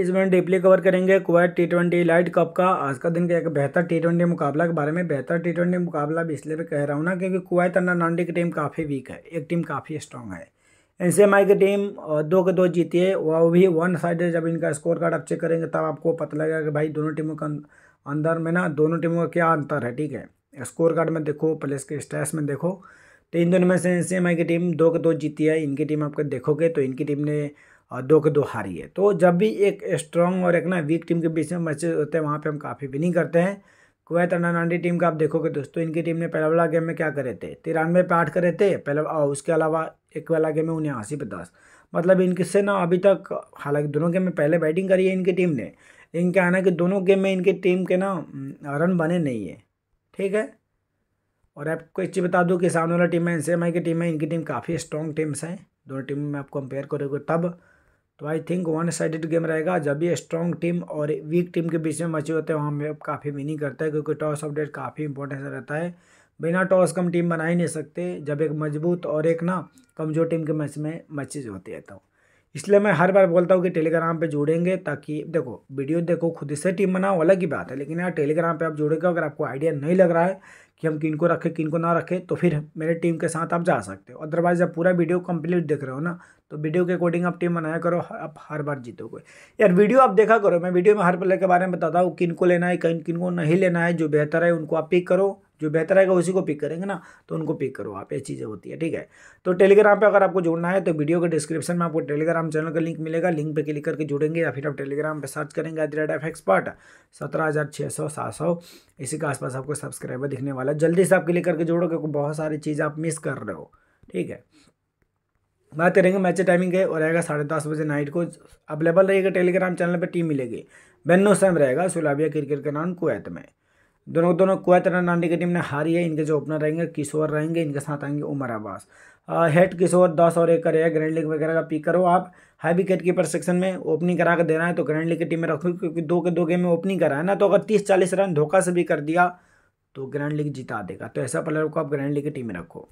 इसमें हम deeply cover करेंगे Kuwait T twenty light cup का आज का दिन का एक बेहतर टी ट्वेंटी मुकाबला के बारे में बेहतर टी ट्वेंटी मुकाबला भी इसलिए भी कह रहा हूँ ना क्योंकि कुवैत अंडर नाइन्टी की टीम काफ़ी वीक है एक टीम काफ़ी स्ट्रॉन्ग है एन सी एम आई की टीम दो के दो जीती है वह भी वन साइड जब इनका स्कोर कार्ड आप चेक करेंगे तब आपको पता लगेगा कि भाई दोनों टीमों का अं-, अंदर में ना दोनों टीमों का क्या अंतर है ठीक है स्कोर कार्ड में देखो प्लेस के स्टैस में देखो तो इन दोनों में से एन सी एम आई की टीम दो के दो जीती है इनकी टीम आपको देखोगे तो इनकी टीम ने दो के दो हारी है तो जब भी एक स्ट्रॉन्ग और एक ना वीक टीम के बीच में मैचेज होते हैं वहाँ पे हम काफ़ी विनिंग करते हैं कुवैत और नाइनटी टीम का आप देखोगे दोस्तों इनकी टीम ने पहला वाला गेम में क्या करे थे तिरानवे पे आठ करे थे पहले और उसके अलावा एक वाला गेम में उन्यासी पे दस मतलब इनके से ना अभी तक हालांकि दोनों गेम में पहले बैटिंग करी है इनकी टीम ने लेकिन क्या है कि दोनों गेम में इनकी टीम के ना रन बने नहीं है ठीक है और आपको एक चीज़ बता दूँ कि सामने वाला टीम है एन की टीम है इनकी टीम काफ़ी स्ट्रॉन्ग टीम्स हैं दोनों टीम में आप कंपेयर करोगे तब तो I think one sided game रहेगा जब भी स्ट्रॉन्ग टीम और वीक टीम के बीच में मैच होते हैं वहाँ में काफ़ी मीनिंग करता है क्योंकि टॉस अपडेट काफ़ी इंपॉर्टेंस रहता है बिना टॉस कम टीम बना ही नहीं सकते जब एक मजबूत और एक ना कमज़ोर टीम के मैच में मैचेज होते हैं तो इसलिए मैं हर बार बोलता हूँ कि टेलीग्राम पे जुड़ेंगे ताकि देखो वीडियो देखो खुद से टीम बनाओ अलग ही बात है लेकिन यार टेलीग्राम पे आप जुड़ेंगे अगर आपको आइडिया नहीं लग रहा है कि हम किन को रखें किन को ना रखें तो फिर मेरे टीम के साथ आप जा सकते हो अदरवाइज आप पूरा वीडियो कंप्लीट देख रहे हो ना तो वीडियो के अकॉर्डिंग आप टीम बनाया करो आप हर बार जीतोगे यार वीडियो आप देखा करो मैं वीडियो में हर प्लेयर के बारे में बताता हूँ किन को लेना है किन किन को नहीं लेना है जो बेहतर है उनको आप पिक करो जो बेहतर आएगा उसी को पिक करेंगे ना तो उनको पिक करो आप ये चीज़ें होती है ठीक है तो टेलीग्राम पे अगर आपको जुड़ना है तो वीडियो के डिस्क्रिप्शन में आपको टेलीग्राम चैनल का लिंक मिलेगा लिंक पे क्लिक करके जुड़ेंगे या फिर आप टेलीग्राम पे सर्च करेंगे at the rate of expert सत्रह हज़ार छः सौ सात सौ इसी के आसपास आपको सब्सक्राइबर दिखने वाला है जल्दी से आप क्लिक करके जोड़ो क्योंकि तो बहुत सारी चीज़ आप मिस कर रहे हो ठीक है बात करेंगे मैच टाइमिंग है और रहेगा साढ़े दस बजे नाइट को अवेलेबल रहेगा टेलीग्राम चैनल पर टीम मिलेगी बेनो सैम रहेगा सुलाबिया क्रिकेट नाम कुवैत में दोनों दोनों कुवैत रनाडे की टीम ने हारी है इनके जो ओपनर रहेंगे किशोर रहेंगे इनके साथ आएंगे उमर आबास हेड किशोर दस और एक करेगा ग्रैंड लीग वगैरह का पिक करो आप हाई विकेट कीपर सेक्शन में ओपनिंग करा कर देना है तो ग्रैंड लीग की टीम में रखो क्योंकि दो के दो गेम में ओपनिंग करा है ना तो अगर तीस चालीस रन धोखा से भी कर दिया तो ग्रैंड लीग जिता देगा तो ऐसा प्लेयर को आप ग्रैंड लीग की टीम में रखो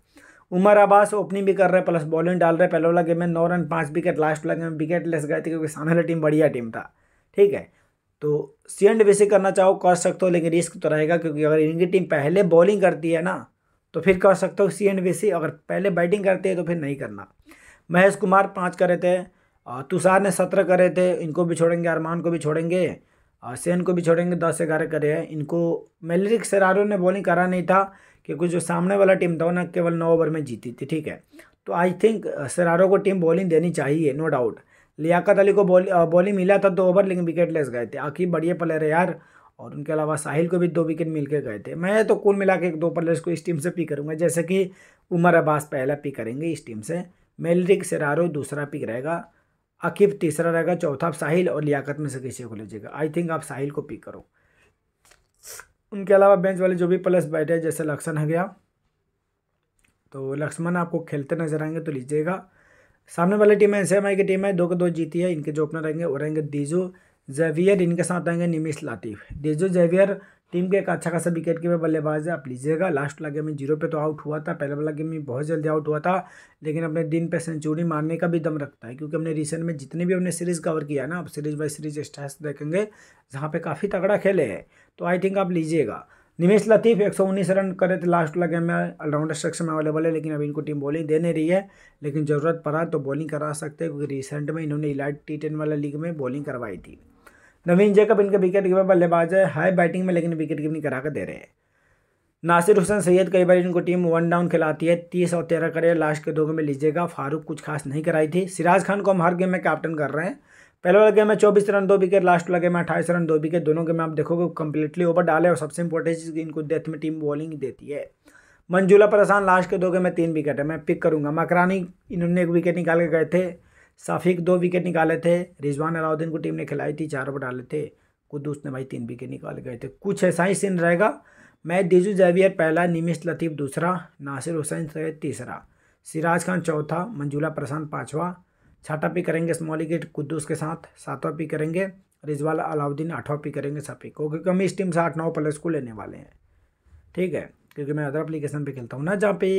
उमर आबास ओपनिंग भी कर रहे हैं प्लस बॉलिंग डाल रहे हैं पहले वाला गेम में नौ रन पाँच विकेट लास्ट वाला गेम में विकेट लेस गए थे क्योंकि सामने वाली टीम बढ़िया टीम था ठीक है तो सी एंड वैसे करना चाहो कर सकते हो लेकिन रिस्क तो रहेगा क्योंकि अगर इनकी टीम पहले बॉलिंग करती है ना तो फिर कर सकते हो सी एंड वैसे अगर पहले बैटिंग करते हैं तो फिर नहीं करना महेश कुमार पाँच करे थे तुषार ने सत्रह करे थे इनको भी छोड़ेंगे अरमान को भी छोड़ेंगे और सेन को भी छोड़ेंगे दस ग्यारह करे हैं इनको मेलरिक सरारो ने बॉलिंग करा नहीं था क्योंकि जो सामने वाला टीम था वो ना केवल नौ ओवर में जीती थी ठीक है तो आई थिंक सरारो को टीम बॉलिंग देनी चाहिए नो डाउट लियाकत अली को बॉली बॉली मिला था दो ओवर लेकिन विकेट लेस गए थे आखिर बढ़िया प्लेयर है यार और उनके अलावा साहिल को भी दो विकेट मिल के गए थे मैं तो कुल मिला के एक दो प्लेयर्स को इस टीम से पिक करूँगा जैसे कि उमर अब्बास पहला पिक करेंगे इस टीम से मेलरिक सरारो दूसरा पिक रहेगा अकीब तीसरा रहेगा चौथा आप साहिल और लियाकत में से किसी को लीजिएगा आई थिंक आप साहिल को पिक करो उनके अलावा बेंच वाले जो भी प्लस बैठे जैसे लक्षण है गया तो लक्ष्मण आपको खेलते नजर आएंगे तो लीजिएगा सामने वाली टीम एन की टीम है दो के दो जीती है इनके जो ओपनर रहेंगे वो रहेंगे दीजू जेवियर इनके साथ आएंगे निमिश लातिफ दीजू जेवियर टीम के एक अच्छा खासा विकेट कीपर बल्लेबाज है आप लीजिएगा लास्ट वाला गेम में जीरो पे तो आउट हुआ था पहले वाला गेम में बहुत जल्दी आउट हुआ था लेकिन अपने दिन पे सेंचुरी मारने का भी दम रखता है क्योंकि हमने रिसेंट में जितने भी हमने सीरीज़ कवर किया ना आप सीरीज़ बाई सीरीज स्टैस देखेंगे जहाँ पे काफ़ी तगड़ा खेले हैं तो आई थिंक आप लीजिएगा निमेश लतीफ़ उन्नीस रन करे थे लास्ट वाला गेम में ऑलराउंडर सेक्शन में अवेलेबल है लेकिन अभी इनको टीम बॉलिंग दे नहीं रही है लेकिन ज़रूरत पड़ा तो बॉलिंग करा सकते हैं क्योंकि रिसेंट में इन्होंने इलाइट टी टेन वाला लीग में बॉलिंग करवाई थी नवीन जैकब इनके विकेट कीपर बल्लेबाज है हाई बैटिंग में लेकिन विकेट कीपिंग करा कर दे रहे हैं नासिर हुसैन सैयद कई बार इनको टीम वन डाउन खिलाती है तीस और तेरह करे लास्ट के दो में लीजिएगा फारूक कुछ खास नहीं कराई थी सिराज खान को हम हर गेम में कैप्टन कर रहे हैं पहले वाला गेम में चौबीस रन दो विकेट लास्ट वाला गेम में अट्ठाईस रन दो विकेट दोनों गेम में आप देखोगे कंप्लीटली ओवर डाले और सबसे इंपॉर्टेंट चीज़ इनको डेथ में टीम बॉलिंग देती है मंजूला प्रसान लास्ट के दो गेम में तीन विकेट है मैं पिक करूंगा मकरानी इन्होंने एक विकेट निकाल के गए थे साफिक दो विकेट निकाले थे रिजवान अलाउद्दीन को टीम ने खिलाई थी चार ओवर डाले थे कुदूस ने भाई तीन विकेट निकाल गए थे कुछ ऐसा ही सीन रहेगा मैं दिजू जैवियर पहला निमिश लतीफ़ दूसरा नासिर हुसैन सैद तीसरा सिराज खान चौथा मंजूला प्रसाद पाँचवा छठा पी करेंगे गेट कुद्दूस के साथ सातवां पी करेंगे रिजवाल अलाउद्दीन आठवां पी करेंगे सफ़ी क्योंकि हम इस टीम से आठ नौ प्लेयर्स को लेने वाले हैं ठीक है क्योंकि मैं अदर अप्लीकेशन पे खेलता हूँ ना जहाँ पे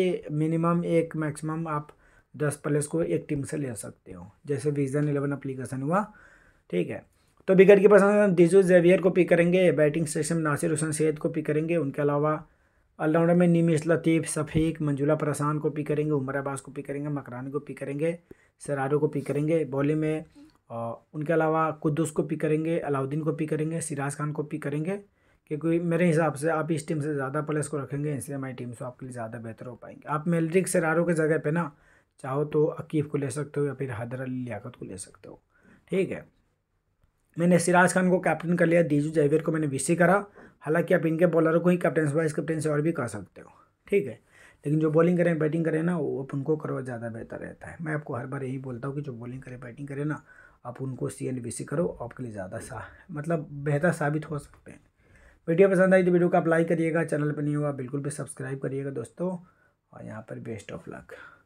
मिनिमम एक मैक्सिमम आप दस प्लेयर्स को एक टीम से ले सकते हो जैसे विजन इलेवन अप्लीकेशन हुआ ठीक है तो विकेट की पसंद दिजू जेवियर को पिक करेंगे बैटिंग सेक्शन नासिर हुसैन सैद को पिक करेंगे उनके अलावा ऑलराउंडर में नीमिश लतीफ़ सफ़ीक मंजुला प्रसान को पिक करेंगे उमर अब्बास को पिक करेंगे मकरानी को पिक करेंगे सरारो को पिक करेंगे बॉलिंग में उनके अलावा कुद्दूस को पिक करेंगे अलाउद्दीन को पिक करेंगे सिराज खान को पिक करेंगे क्योंकि मेरे हिसाब से आप इस टीम से ज़्यादा प्लेयर्स को रखेंगे इसलिए हमारी टीम से आपके लिए ज़्यादा बेहतर हो पाएंगे आप मेलरिक सरारो के जगह पे ना चाहो तो अकीफ़ को ले सकते हो या फिर हैदर अली लियाकत को ले सकते हो ठीक है मैंने सिराज खान को कैप्टन कर लिया दीजू जयवीर को मैंने वीसी करा हालांकि आप इनके बॉलरों को ही कैप्टन वाइस कैप्टन से और भी कर सकते हो ठीक है लेकिन जो बॉलिंग करें बैटिंग करें ना वो अपन को करो ज़्यादा बेहतर रहता है मैं आपको हर बार यही बोलता हूँ कि जो बॉलिंग करें बैटिंग करें ना आप उनको सी एन बी सी करो आपके लिए ज़्यादा सा मतलब बेहतर साबित हो सकते हैं वीडियो पसंद आई तो वीडियो को आप लाइक करिएगा चैनल पर नहीं होगा बिल्कुल भी सब्सक्राइब करिएगा दोस्तों और यहाँ पर बेस्ट ऑफ लक